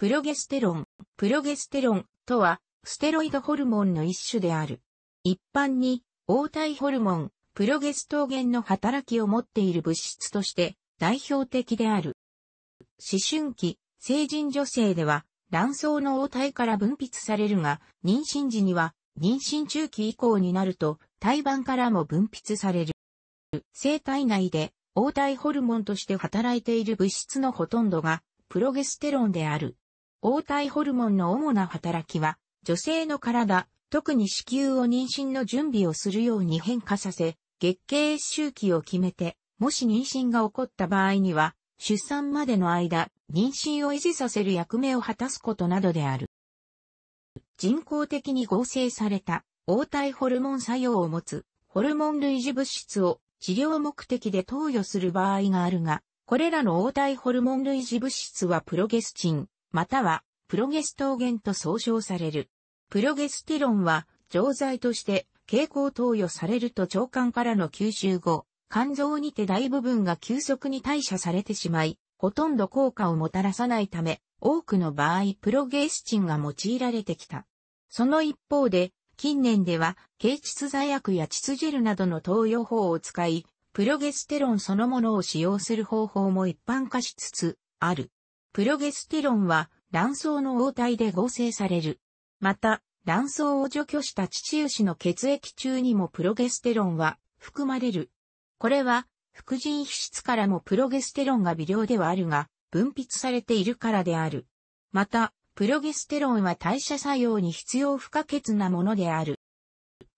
プロゲステロン。プロゲステロンとは、ステロイドホルモンの一種である。一般に、黄体ホルモン、プロゲストーゲンの働きを持っている物質として、代表的である。思春期、成人女性では、卵巣の黄体から分泌されるが、妊娠時には、妊娠中期以降になると、胎盤からも分泌される。生体内で、黄体ホルモンとして働いている物質のほとんどが、プロゲステロンである。黄体ホルモンの主な働きは、女性の体、特に子宮を妊娠の準備をするように変化させ、月経周期を決めて、もし妊娠が起こった場合には、出産までの間、妊娠を維持させる役目を果たすことなどである。人工的に合成された、黄体ホルモン作用を持つ、ホルモン類似物質を治療目的で投与する場合があるが、これらの黄体ホルモン類似物質はプロゲスチン、またはプロゲストーゲンと総称される。プロゲステロンは錠剤として蛍光投与されると腸管からの吸収後、肝臓にて大部分が急速に代謝されてしまい、ほとんど効果をもたらさないため、多くの場合プロゲスチンが用いられてきた。その一方で、近年では、軽窒剤薬や窒ジェルなどの投与法を使い、プロゲステロンそのものを使用する方法も一般化しつつある。プロゲステロンは卵巣の応体で合成される。また、卵巣を除去した父牛の血液中にもプロゲステロンは含まれる。これは、副腎皮質からもプロゲステロンが微量ではあるが、分泌されているからである。また、プロゲステロンは代謝作用に必要不可欠なものである。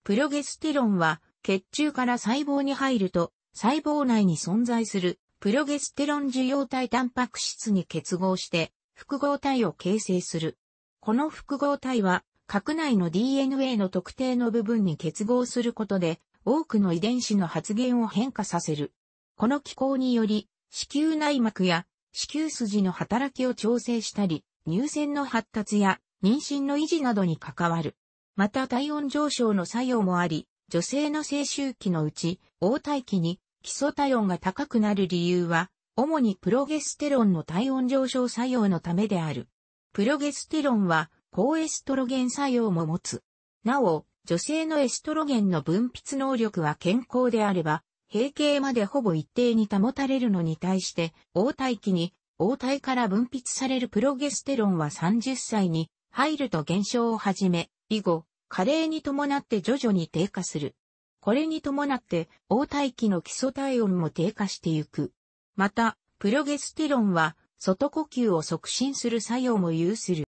プロゲステロンは血中から細胞に入ると細胞内に存在するプロゲステロン受容体タンパク質に結合して複合体を形成する。この複合体は核内の DNA の特定の部分に結合することで多くの遺伝子の発現を変化させる。この機構により子宮内膜や子宮筋の働きを調整したり、乳腺の発達や妊娠の維持などに関わる。また体温上昇の作用もあり、女性の青春期のうち、黄体期に基礎体温が高くなる理由は、主にプロゲステロンの体温上昇作用のためである。プロゲステロンは、高エストロゲン作用も持つ。なお、女性のエストロゲンの分泌能力は健康であれば、閉経までほぼ一定に保たれるのに対して、応体期に、応体から分泌されるプロゲステロンは30歳に入ると減少をはじめ、以後、加齢に伴って徐々に低下する。これに伴って、応体期の基礎体温も低下してゆく。また、プロゲステロンは、外呼吸を促進する作用も有する。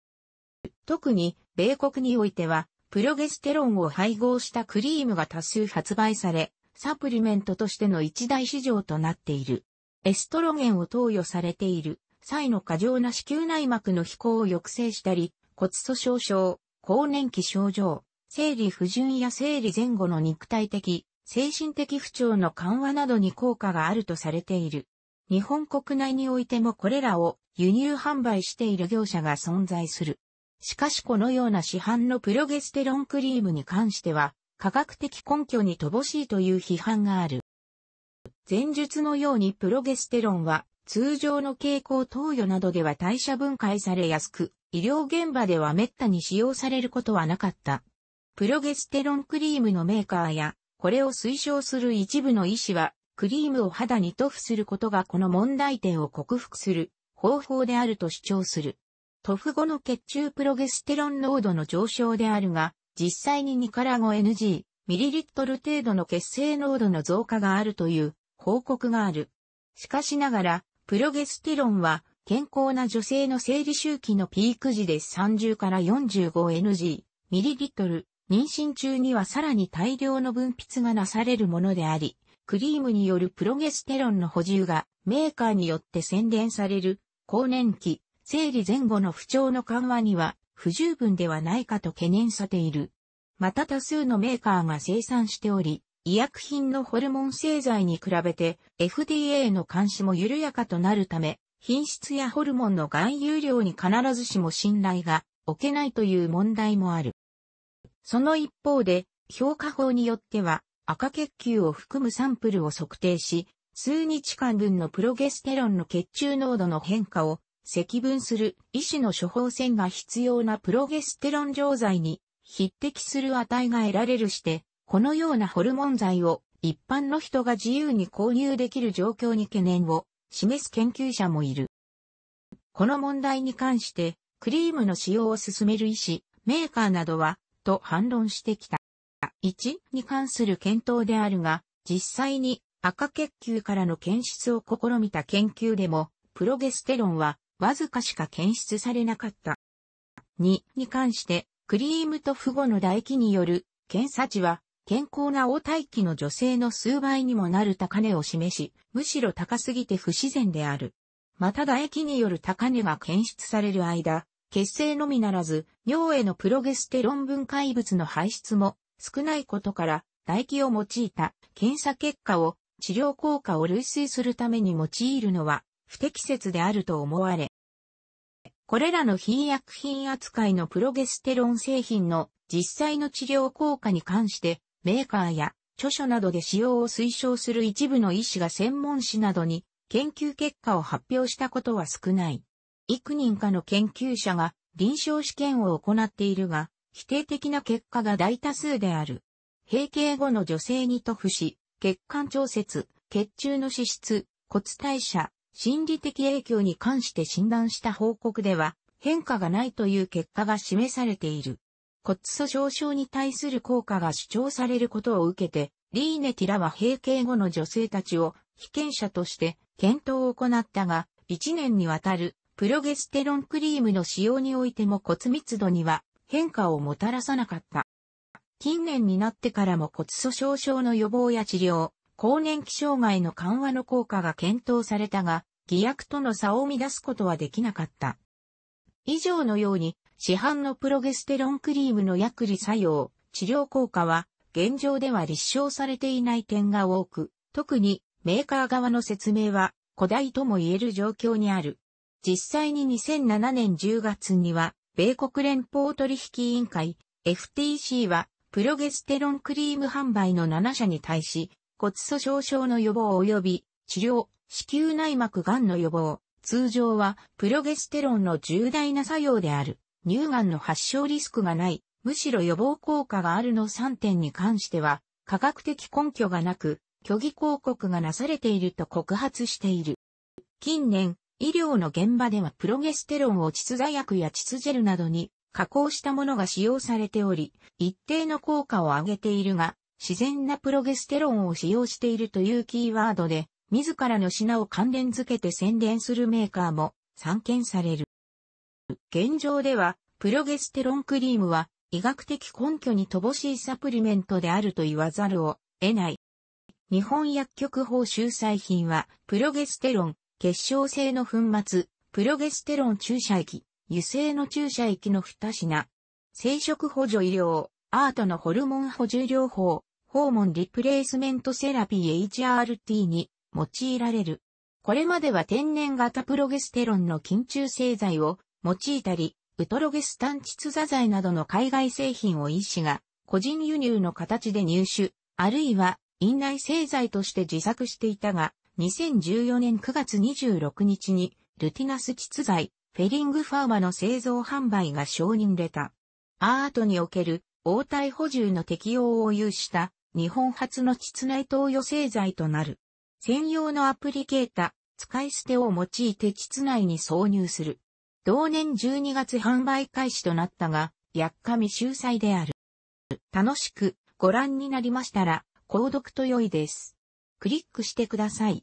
特に、米国においては、プロゲステロンを配合したクリームが多数発売され、サプリメントとしての一大市場となっている。エストロゲンを投与されている際の過剰な子宮内膜の飛行を抑制したり、骨粗鬆症、更年期症状、生理不順や生理前後の肉体的、精神的不調の緩和などに効果があるとされている。日本国内においてもこれらを輸入販売している業者が存在する。しかしこのような市販のプロゲステロンクリームに関しては、科学的根拠に乏しいという批判がある。前述のようにプロゲステロンは通常の傾向投与などでは代謝分解されやすく、医療現場では滅多に使用されることはなかった。プロゲステロンクリームのメーカーや、これを推奨する一部の医師は、クリームを肌に塗布することがこの問題点を克服する方法であると主張する。塗布後の血中プロゲステロン濃度の上昇であるが、実際に2から5 n g ミリリットル程度の血清濃度の増加があるという報告がある。しかしながら、プロゲステロンは健康な女性の生理周期のピーク時で30から 45ng ミリリットル妊娠中にはさらに大量の分泌がなされるものであり、クリームによるプロゲステロンの補充がメーカーによって宣伝される、更年期、生理前後の不調の緩和には不十分ではないかと懸念されている。また多数のメーカーが生産しており、医薬品のホルモン製剤に比べて FDA の監視も緩やかとなるため、品質やホルモンの含有量に必ずしも信頼が置けないという問題もある。その一方で、評価法によっては、赤血球を含むサンプルを測定し、数日間分のプロゲステロンの血中濃度の変化を積分する医師の処方箋が必要なプロゲステロン錠剤に匹敵する値が得られるして、このようなホルモン剤を一般の人が自由に購入できる状況に懸念を示す研究者もいる。この問題に関して、クリームの使用を進める医師、メーカーなどはと反論してきた。1に関する検討であるが、実際に赤血球からの検出を試みた研究でも、プロゲステロンはわずかしか検出されなかった。2に関して、クリームと父母の唾液による検査値は、健康な応体期の女性の数倍にもなる高値を示し、むしろ高すぎて不自然である。また唾液による高値が検出される間、血清のみならず、尿へのプロゲステロン分解物の排出も少ないことから、唾液を用いた検査結果を治療効果を類推するために用いるのは不適切であると思われ、これらの非薬品扱いのプロゲステロン製品の実際の治療効果に関して、メーカーや著書などで使用を推奨する一部の医師が専門誌などに研究結果を発表したことは少ない。幾人かの研究者が臨床試験を行っているが、否定的な結果が大多数である。閉経後の女性に塗布し、血管調節、血中の脂質、骨代謝、心理的影響に関して診断した報告では、変化がないという結果が示されている。骨粗鬆症に対する効果が主張されることを受けて、リーネティラは閉経後の女性たちを被験者として検討を行ったが、1年にわたるプロゲステロンクリームの使用においても骨密度には変化をもたらさなかった。近年になってからも骨粗鬆症の予防や治療、更年期障害の緩和の効果が検討されたが、偽薬との差を生み出すことはできなかった。以上のように、市販のプロゲステロンクリームの薬理作用、治療効果は、現状では立証されていない点が多く、特にメーカー側の説明は、古代とも言える状況にある。実際に2007年10月には、米国連邦取引委員会 FTC は、プロゲステロンクリーム販売の7社に対し、骨粗鬆症の予防及び治療、子宮内膜癌の予防、通常はプロゲステロンの重大な作用である、乳がんの発症リスクがない、むしろ予防効果があるの3点に関しては、科学的根拠がなく、虚偽広告がなされていると告発している。近年、医療の現場ではプロゲステロンを窒座薬や窒ジェルなどに加工したものが使用されており、一定の効果を上げているが、自然なプロゲステロンを使用しているというキーワードで、自らの品を関連づけて宣伝するメーカーも散見される。現状では、プロゲステロンクリームは医学的根拠に乏しいサプリメントであると言わざるを得ない。日本薬局法集載品は、プロゲステロン、結晶性の粉末、プロゲステロン注射液、油性の注射液の2品。生殖補助医療、アートのホルモン補充療法、ホーモンリプレイスメントセラピー HRT に用いられる。これまでは天然型プロゲステロンの緊中製剤を用いたり、ウトロゲスタン窒座剤などの海外製品を医師が個人輸入の形で入手、あるいは院内製剤として自作していたが、2014年9月26日に、ルティナス窒剤、フェリングファーマの製造販売が承認れた。アートにおける、応対補充の適用を有した、日本初の窒内投与製剤となる。専用のアプリケータ、使い捨てを用いて窒内に挿入する。同年12月販売開始となったが、薬価未収載である。楽しくご覧になりましたら、購読と良いです。クリックしてください。